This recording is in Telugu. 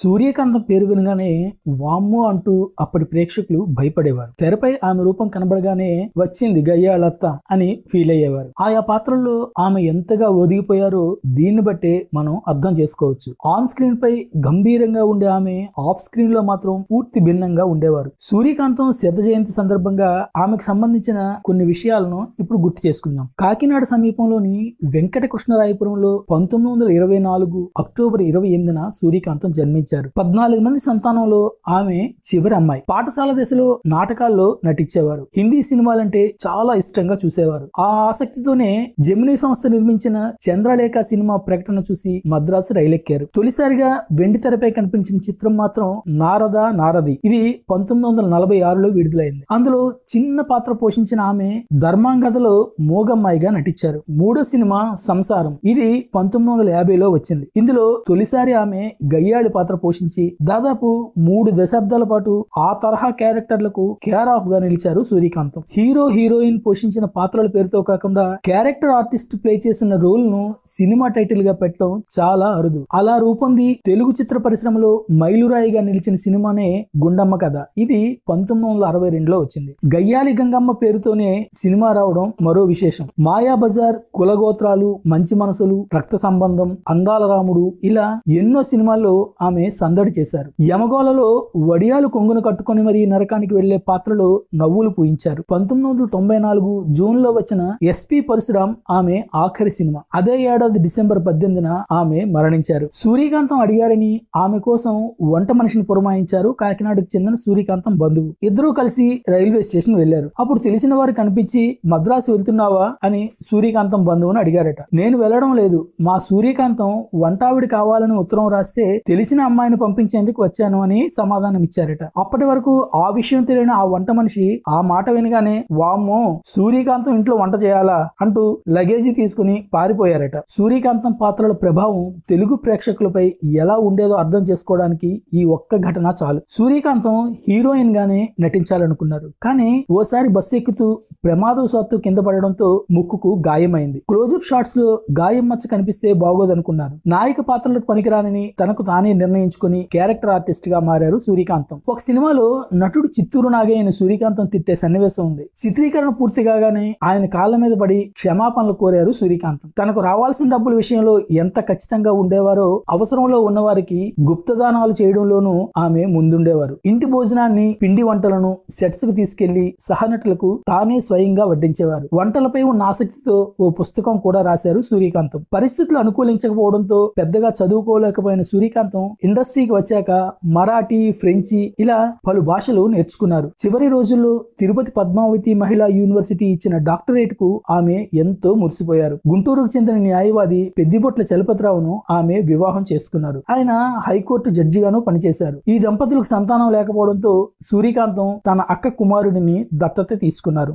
సూర్యకాంతం పేరు వినగానే వామ్మో అంటూ అప్పటి ప్రేక్షకులు భయపడేవారు తెరపై ఆమె రూపం కనబడగానే వచ్చింది గయ్యాళత్త అని ఫీల్ అయ్యేవారు ఆయా పాత్రల్లో ఆమె ఎంతగా ఒదిగిపోయారో దీన్ని బట్టే మనం అర్థం చేసుకోవచ్చు ఆన్ స్క్రీన్ పై గంభీరంగా ఉండే ఆమె ఆఫ్ స్క్రీన్ లో మాత్రం పూర్తి భిన్నంగా ఉండేవారు సూర్యకాంతం శత జయంతి సందర్భంగా ఆమెకు సంబంధించిన కొన్ని విషయాలను ఇప్పుడు గుర్తు చేసుకుందాం కాకినాడ సమీపంలోని వెంకటకృష్ణరాయపురంలో పంతొమ్మిది వందల ఇరవై నాలుగు అక్టోబర్ ఇరవై ఎనిమిదిన సూర్యకాంతం జన్మించారు నటించారు పద్నాలుగు మంది సంతానంలో ఆమె చివరి అమ్మాయి పాఠశాల దశలో నాటకాల్లో నటించేవారు హిందీ సినిమాలంటే చాలా ఇష్టంగా చూసేవారు ఆ ఆసక్తితోనే జెమినీ సంస్థ నిర్మించిన చంద్రలేఖ సినిమా ప్రకటన చూసి మద్రాసు రైలెక్కారు తొలిసారిగా వెండి తెరపై కనిపించిన చిత్రం మాత్రం నారద నారది ఇది పంతొమ్మిది వందల నలభై ఆరులో విడుదలైంది అందులో చిన్న పాత్ర పోషించిన ఆమె ధర్మాంగతలో మూగమ్మాయిగా నటించారు మూడో సినిమా సంసారం ఇది పంతొమ్మిది వందల యాభైలో వచ్చింది ఇందులో తొలిసారి ఆమె గయ్యాళి పాత్ర పోషించి దాదాపు మూడు దశాబ్దాల పాటు ఆ తరహా క్యారెక్టర్లకు కేర్ ఆఫ్ గా నిలిచారు సూర్యకాంతం హీరో హీరోయిన్ పోషించిన పాత్రల పేరుతో కాకుండా క్యారెక్టర్ ఆర్టిస్ట్ ప్లే చేసిన రోల్ ను సినిమా టైటిల్ గా పెట్టడం చాలా అరుదు అలా రూపొంది తెలుగు చిత్ర పరిశ్రమలో మైలురాయిగా నిలిచిన సినిమానే గుండమ్మ కథ ఇది పంతొమ్మిది వందల అరవై రెండులో వచ్చింది గయ్యాలి గంగమ్మ పేరుతోనే సినిమా రావడం మరో విశేషం మాయా బజార్ కులగోత్రాలు మంచి మనసులు రక్త సంబంధం అందాల రాముడు ఇలా ఎన్నో సినిమాల్లో ఆమె ఆమె సందడి చేశారు యమగోళలో వడియాలు కొంగును కట్టుకుని మరి నరకానికి వెళ్లే పాత్రలో నవ్వులు పూయించారు పంతొమ్మిది వందల తొంభై నాలుగు జూన్ లో వచ్చిన ఎస్పి పరశురాం ఆమె ఆఖరి సినిమా అదే ఏడాది డిసెంబర్ పద్దెనిమిదిన ఆమె మరణించారు సూర్యకాంతం అడిగారని ఆమె కోసం వంట మనిషిని పురమాయించారు కాకినాడకు చెందిన సూర్యకాంతం బంధువు ఇద్దరూ కలిసి రైల్వే స్టేషన్ వెళ్లారు అప్పుడు తెలిసిన వారు కనిపించి మద్రాసు వెళ్తున్నావా అని సూర్యకాంతం బంధువుని అడిగారట నేను వెళ్ళడం లేదు మా సూర్యకాంతం వంటావిడి కావాలని ఉత్తరం రాస్తే తెలిసిన అమ్మాయిని పంపించేందుకు వచ్చాను అని సమాధానం ఇచ్చారట అప్పటి వరకు ఆ విషయం తెలియని ఆ వంట మనిషి ఆ మాట వినగానే వామ్మో సూర్యకాంతం ఇంట్లో వంట చేయాలా అంటూ లగేజీ తీసుకుని పారిపోయారట సూర్యకాంతం పాత్రల ప్రభావం తెలుగు ప్రేక్షకులపై ఎలా ఉండేదో అర్థం చేసుకోవడానికి ఈ ఒక్క ఘటన చాలు సూర్యకాంతం హీరోయిన్ గానే నటించాలనుకున్నారు కానీ ఓసారి బస్సు ఎక్కుతూ ప్రమాదవశాత్తు కింద పడడంతో ముక్కుకు గాయమైంది క్లోజప్ షాట్స్ లో గాయం మచ్చ కనిపిస్తే బాగోదనుకున్నారు నాయక పాత్రలకు పనికిరానని తనకు తానే నిర్ణయం నిర్ణయించుకుని క్యారెక్టర్ ఆర్టిస్ట్ గా మారారు సూర్యకాంతం ఒక సినిమాలో నటుడు చిత్తూరు నాగే అయిన సూర్యకాంతం తిట్టే సన్నివేశం ఉంది చిత్రీకరణ పూర్తి కాగానే ఆయన కాళ్ళ మీద పడి క్షమాపణలు కోరారు సూర్యకాంతం తనకు రావాల్సిన డబ్బుల విషయంలో ఎంత ఖచ్చితంగా ఉండేవారో అవసరంలో ఉన్నవారికి గుప్తదానాలు చేయడంలోనూ ఆమె ముందుండేవారు ఇంటి భోజనాన్ని పిండి వంటలను సెట్స్ కు తీసుకెళ్లి సహనటులకు తానే స్వయంగా వడ్డించేవారు వంటలపై ఉన్న ఆసక్తితో ఓ పుస్తకం కూడా రాశారు సూర్యకాంతం పరిస్థితులు అనుకూలించకపోవడంతో పెద్దగా చదువుకోలేకపోయిన సూర్యకాంతం ఇండస్ట్రీకి వచ్చాక మరాఠీ ఫ్రెంచి ఇలా పలు భాషలు నేర్చుకున్నారు చివరి రోజుల్లో తిరుపతి పద్మావతి మహిళా యూనివర్సిటీ ఇచ్చిన డాక్టరేట్ కు ఆమె ఎంతో మురిసిపోయారు గుంటూరుకు చెందిన న్యాయవాది పెద్దిబొట్ల చలపతిరావును ఆమె వివాహం చేసుకున్నారు ఆయన హైకోర్టు జడ్జిగాను పనిచేశారు ఈ దంపతులకు సంతానం లేకపోవడంతో సూర్యకాంతం తన అక్క కుమారుడిని దత్తత తీసుకున్నారు